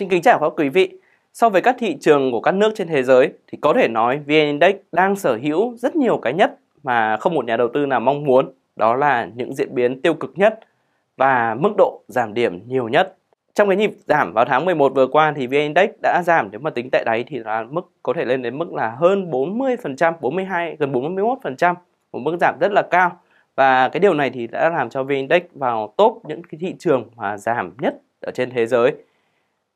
Xin kính chào các quý vị. So với các thị trường của các nước trên thế giới thì có thể nói VN Index đang sở hữu rất nhiều cái nhất mà không một nhà đầu tư nào mong muốn, đó là những diễn biến tiêu cực nhất và mức độ giảm điểm nhiều nhất. Trong cái nhịp giảm vào tháng 11 vừa qua thì VN Index đã giảm nếu mà tính tại đáy thì là mức có thể lên đến mức là hơn 40%, 42 gần 41%, một mức giảm rất là cao. Và cái điều này thì đã làm cho VN Index vào top những cái thị trường mà giảm nhất ở trên thế giới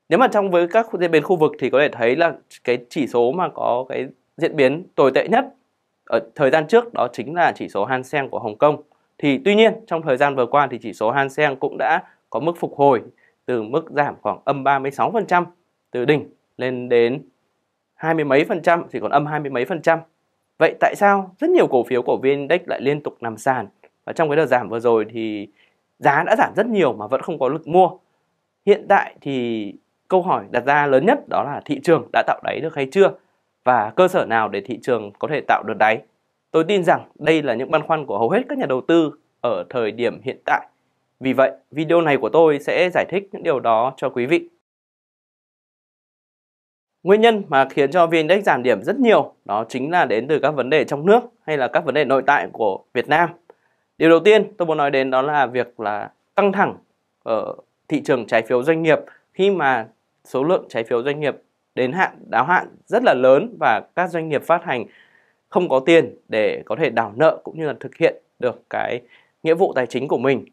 nếu mà trong với các diễn biến khu vực thì có thể thấy là cái chỉ số mà có cái diễn biến tồi tệ nhất ở thời gian trước đó chính là chỉ số Hang Seng của Hồng Kông. Thì tuy nhiên trong thời gian vừa qua thì chỉ số Hang Seng cũng đã có mức phục hồi từ mức giảm khoảng âm 36% từ đỉnh lên đến hai mươi mấy phần trăm thì còn âm hai mươi mấy phần trăm. Vậy tại sao rất nhiều cổ phiếu của VN Index lại liên tục nằm sàn và trong cái đợt giảm vừa rồi thì giá đã giảm rất nhiều mà vẫn không có lực mua. Hiện tại thì câu hỏi đặt ra lớn nhất đó là thị trường đã tạo đáy được hay chưa và cơ sở nào để thị trường có thể tạo được đáy. Tôi tin rằng đây là những băn khoăn của hầu hết các nhà đầu tư ở thời điểm hiện tại. Vì vậy, video này của tôi sẽ giải thích những điều đó cho quý vị. Nguyên nhân mà khiến cho VN-Index giảm điểm rất nhiều đó chính là đến từ các vấn đề trong nước hay là các vấn đề nội tại của Việt Nam. Điều đầu tiên tôi muốn nói đến đó là việc là căng thẳng ở thị trường trái phiếu doanh nghiệp khi mà số lượng trái phiếu doanh nghiệp đến hạn đáo hạn rất là lớn và các doanh nghiệp phát hành không có tiền để có thể đảo nợ cũng như là thực hiện được cái nghĩa vụ tài chính của mình.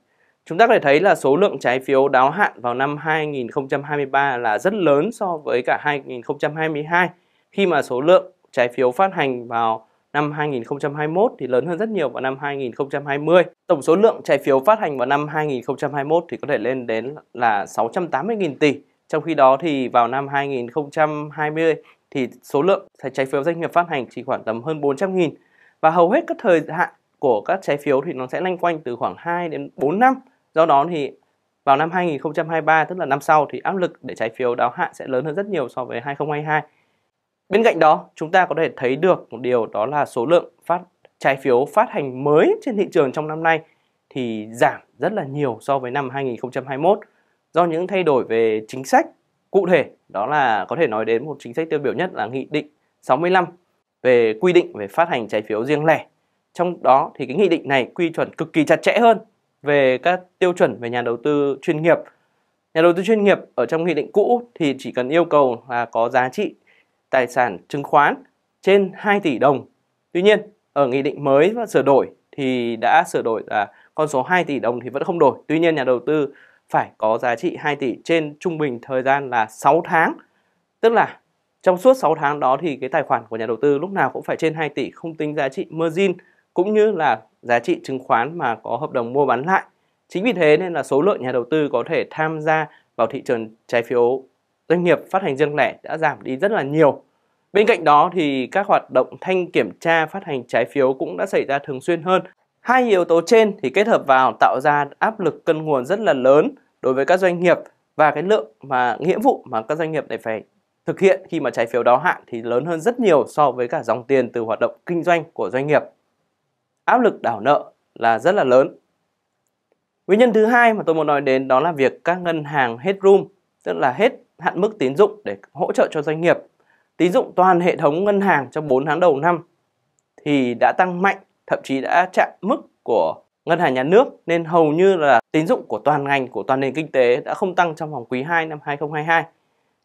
Chúng ta có thể thấy là số lượng trái phiếu đáo hạn vào năm 2023 là rất lớn so với cả 2022 khi mà số lượng trái phiếu phát hành vào năm 2021 thì lớn hơn rất nhiều vào năm 2020. Tổng số lượng trái phiếu phát hành vào năm 2021 thì có thể lên đến là 680.000 tỷ trong khi đó thì vào năm 2020 thì số lượng trái phiếu doanh nghiệp phát hành chỉ khoảng tầm hơn 400.000 và hầu hết các thời hạn của các trái phiếu thì nó sẽ lanh quanh từ khoảng 2 đến 4 năm. Do đó thì vào năm 2023 tức là năm sau thì áp lực để trái phiếu đáo hạn sẽ lớn hơn rất nhiều so với 2022. Bên cạnh đó, chúng ta có thể thấy được một điều đó là số lượng phát trái phiếu phát hành mới trên thị trường trong năm nay thì giảm rất là nhiều so với năm 2021 do những thay đổi về chính sách cụ thể đó là có thể nói đến một chính sách tiêu biểu nhất là nghị định 65 về quy định về phát hành trái phiếu riêng lẻ trong đó thì cái nghị định này quy chuẩn cực kỳ chặt chẽ hơn về các tiêu chuẩn về nhà đầu tư chuyên nghiệp nhà đầu tư chuyên nghiệp ở trong nghị định cũ thì chỉ cần yêu cầu là có giá trị tài sản chứng khoán trên 2 tỷ đồng tuy nhiên ở nghị định mới và sửa đổi thì đã sửa đổi là con số 2 tỷ đồng thì vẫn không đổi tuy nhiên nhà đầu tư phải có giá trị 2 tỷ trên trung bình thời gian là 6 tháng. Tức là trong suốt 6 tháng đó thì cái tài khoản của nhà đầu tư lúc nào cũng phải trên 2 tỷ không tính giá trị margin cũng như là giá trị chứng khoán mà có hợp đồng mua bán lại. Chính vì thế nên là số lượng nhà đầu tư có thể tham gia vào thị trường trái phiếu doanh nghiệp phát hành riêng lẻ đã giảm đi rất là nhiều. Bên cạnh đó thì các hoạt động thanh kiểm tra phát hành trái phiếu cũng đã xảy ra thường xuyên hơn. Hai yếu tố trên thì kết hợp vào tạo ra áp lực cân nguồn rất là lớn đối với các doanh nghiệp và cái lượng mà nghĩa vụ mà các doanh nghiệp này phải thực hiện khi mà trái phiếu đáo hạn thì lớn hơn rất nhiều so với cả dòng tiền từ hoạt động kinh doanh của doanh nghiệp. Áp lực đảo nợ là rất là lớn. Nguyên nhân thứ hai mà tôi muốn nói đến đó là việc các ngân hàng hết room, tức là hết hạn mức tín dụng để hỗ trợ cho doanh nghiệp. Tín dụng toàn hệ thống ngân hàng trong 4 tháng đầu năm thì đã tăng mạnh thậm chí đã chạm mức của ngân hàng nhà nước nên hầu như là tín dụng của toàn ngành của toàn nền kinh tế đã không tăng trong vòng quý 2 năm 2022.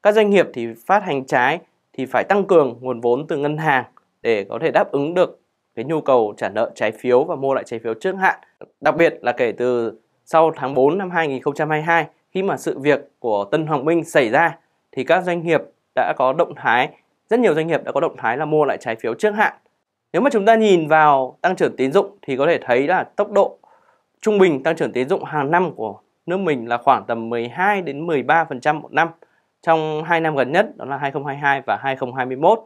Các doanh nghiệp thì phát hành trái thì phải tăng cường nguồn vốn từ ngân hàng để có thể đáp ứng được cái nhu cầu trả nợ trái phiếu và mua lại trái phiếu trước hạn. Đặc biệt là kể từ sau tháng 4 năm 2022 khi mà sự việc của Tân Hoàng Minh xảy ra thì các doanh nghiệp đã có động thái rất nhiều doanh nghiệp đã có động thái là mua lại trái phiếu trước hạn nếu mà chúng ta nhìn vào tăng trưởng tín dụng thì có thể thấy là tốc độ trung bình tăng trưởng tín dụng hàng năm của nước mình là khoảng tầm 12 đến 13% một năm trong 2 năm gần nhất đó là 2022 và 2021.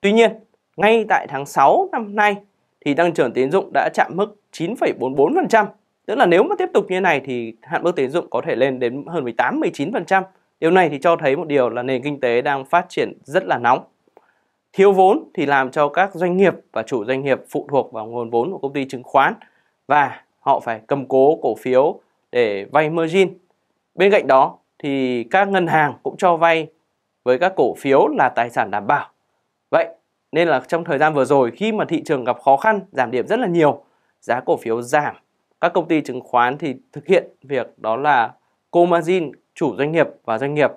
Tuy nhiên, ngay tại tháng 6 năm nay thì tăng trưởng tín dụng đã chạm mức 9,44%, tức là nếu mà tiếp tục như này thì hạn mức tín dụng có thể lên đến hơn 18-19%. Điều này thì cho thấy một điều là nền kinh tế đang phát triển rất là nóng thiếu vốn thì làm cho các doanh nghiệp và chủ doanh nghiệp phụ thuộc vào nguồn vốn của công ty chứng khoán và họ phải cầm cố cổ phiếu để vay margin. Bên cạnh đó thì các ngân hàng cũng cho vay với các cổ phiếu là tài sản đảm bảo. Vậy nên là trong thời gian vừa rồi khi mà thị trường gặp khó khăn, giảm điểm rất là nhiều, giá cổ phiếu giảm, các công ty chứng khoán thì thực hiện việc đó là co margin chủ doanh nghiệp và doanh nghiệp.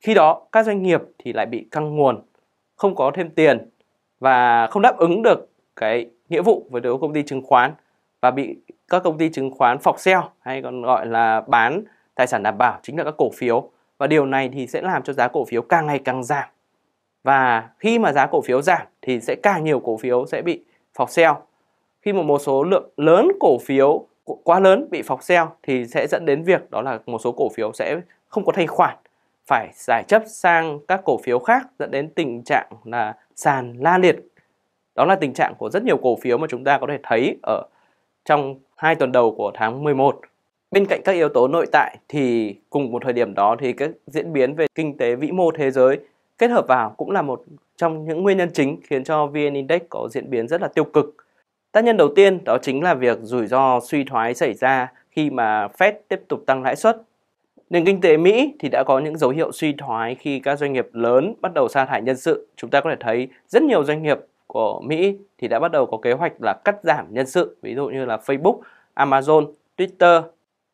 Khi đó các doanh nghiệp thì lại bị căng nguồn không có thêm tiền và không đáp ứng được cái nghĩa vụ với đối với công ty chứng khoán và bị các công ty chứng khoán phọc sale hay còn gọi là bán tài sản đảm bảo chính là các cổ phiếu và điều này thì sẽ làm cho giá cổ phiếu càng ngày càng giảm và khi mà giá cổ phiếu giảm thì sẽ càng nhiều cổ phiếu sẽ bị phọc sale khi mà một số lượng lớn cổ phiếu quá lớn bị phọc sale thì sẽ dẫn đến việc đó là một số cổ phiếu sẽ không có thanh khoản phải giải chấp sang các cổ phiếu khác dẫn đến tình trạng là sàn la liệt. Đó là tình trạng của rất nhiều cổ phiếu mà chúng ta có thể thấy ở trong hai tuần đầu của tháng 11. Bên cạnh các yếu tố nội tại thì cùng một thời điểm đó thì các diễn biến về kinh tế vĩ mô thế giới kết hợp vào cũng là một trong những nguyên nhân chính khiến cho VN Index có diễn biến rất là tiêu cực. Tác nhân đầu tiên đó chính là việc rủi ro suy thoái xảy ra khi mà Fed tiếp tục tăng lãi suất Nền kinh tế Mỹ thì đã có những dấu hiệu suy thoái khi các doanh nghiệp lớn bắt đầu sa thải nhân sự. Chúng ta có thể thấy rất nhiều doanh nghiệp của Mỹ thì đã bắt đầu có kế hoạch là cắt giảm nhân sự, ví dụ như là Facebook, Amazon, Twitter.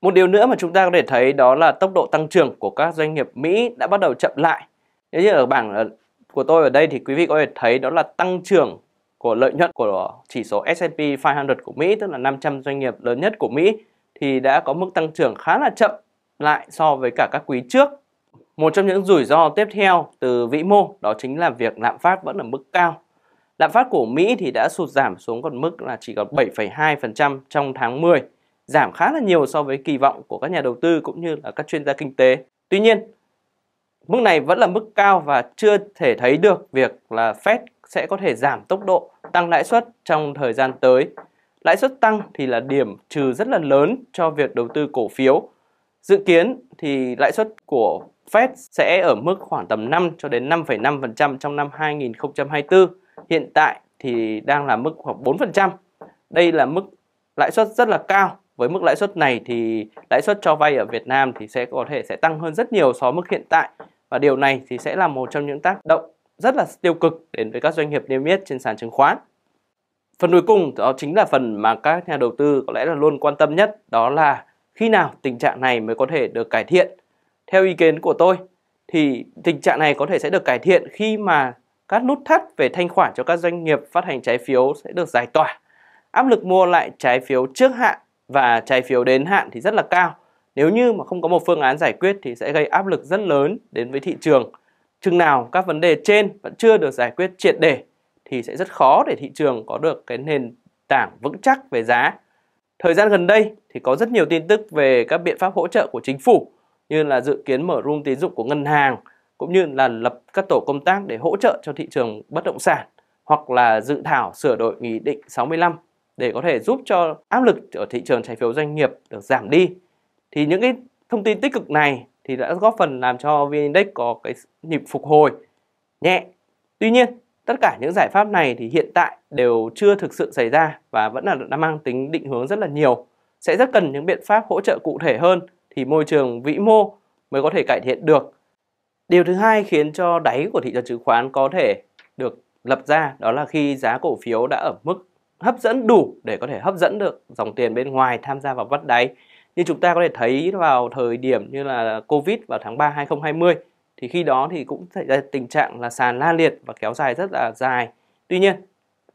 Một điều nữa mà chúng ta có thể thấy đó là tốc độ tăng trưởng của các doanh nghiệp Mỹ đã bắt đầu chậm lại. Nếu như ở bảng của tôi ở đây thì quý vị có thể thấy đó là tăng trưởng của lợi nhuận của chỉ số S&P 500 của Mỹ tức là 500 doanh nghiệp lớn nhất của Mỹ thì đã có mức tăng trưởng khá là chậm lại so với cả các quý trước. Một trong những rủi ro tiếp theo từ vĩ mô đó chính là việc lạm phát vẫn ở mức cao. Lạm phát của Mỹ thì đã sụt giảm xuống còn mức là chỉ còn 7,2% trong tháng 10, giảm khá là nhiều so với kỳ vọng của các nhà đầu tư cũng như là các chuyên gia kinh tế. Tuy nhiên, mức này vẫn là mức cao và chưa thể thấy được việc là Fed sẽ có thể giảm tốc độ tăng lãi suất trong thời gian tới. Lãi suất tăng thì là điểm trừ rất là lớn cho việc đầu tư cổ phiếu Dự kiến thì lãi suất của Fed sẽ ở mức khoảng tầm 5 cho đến 5,5% trong năm 2024. Hiện tại thì đang là mức khoảng 4%. Đây là mức lãi suất rất là cao. Với mức lãi suất này thì lãi suất cho vay ở Việt Nam thì sẽ có thể sẽ tăng hơn rất nhiều so với mức hiện tại. Và điều này thì sẽ là một trong những tác động rất là tiêu cực đến với các doanh nghiệp niêm yết trên sàn chứng khoán. Phần cuối cùng đó chính là phần mà các nhà đầu tư có lẽ là luôn quan tâm nhất, đó là khi nào tình trạng này mới có thể được cải thiện theo ý kiến của tôi thì tình trạng này có thể sẽ được cải thiện khi mà các nút thắt về thanh khoản cho các doanh nghiệp phát hành trái phiếu sẽ được giải tỏa áp lực mua lại trái phiếu trước hạn và trái phiếu đến hạn thì rất là cao nếu như mà không có một phương án giải quyết thì sẽ gây áp lực rất lớn đến với thị trường chừng nào các vấn đề trên vẫn chưa được giải quyết triệt để thì sẽ rất khó để thị trường có được cái nền tảng vững chắc về giá Thời gian gần đây thì có rất nhiều tin tức về các biện pháp hỗ trợ của chính phủ như là dự kiến mở room tín dụng của ngân hàng cũng như là lập các tổ công tác để hỗ trợ cho thị trường bất động sản hoặc là dự thảo sửa đổi nghị định 65 để có thể giúp cho áp lực ở thị trường trái phiếu doanh nghiệp được giảm đi. Thì những cái thông tin tích cực này thì đã góp phần làm cho VN Index có cái nhịp phục hồi nhẹ. Tuy nhiên tất cả những giải pháp này thì hiện tại đều chưa thực sự xảy ra và vẫn là đang mang tính định hướng rất là nhiều sẽ rất cần những biện pháp hỗ trợ cụ thể hơn thì môi trường vĩ mô mới có thể cải thiện được điều thứ hai khiến cho đáy của thị trường chứng khoán có thể được lập ra đó là khi giá cổ phiếu đã ở mức hấp dẫn đủ để có thể hấp dẫn được dòng tiền bên ngoài tham gia vào vắt đáy như chúng ta có thể thấy vào thời điểm như là Covid vào tháng 3 2020 thì khi đó thì cũng xảy ra tình trạng là sàn la liệt và kéo dài rất là dài tuy nhiên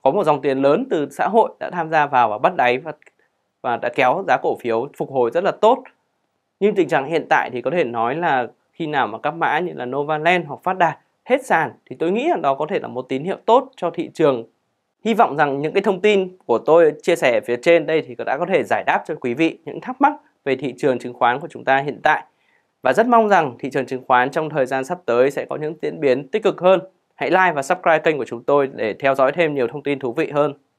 có một dòng tiền lớn từ xã hội đã tham gia vào và bắt đáy và và đã kéo giá cổ phiếu phục hồi rất là tốt nhưng tình trạng hiện tại thì có thể nói là khi nào mà các mã như là Novaland hoặc Phát Đạt hết sàn thì tôi nghĩ là đó có thể là một tín hiệu tốt cho thị trường Hy vọng rằng những cái thông tin của tôi chia sẻ phía trên đây thì đã có thể giải đáp cho quý vị những thắc mắc về thị trường chứng khoán của chúng ta hiện tại. Và rất mong rằng thị trường chứng khoán trong thời gian sắp tới sẽ có những diễn biến tích cực hơn. Hãy like và subscribe kênh của chúng tôi để theo dõi thêm nhiều thông tin thú vị hơn.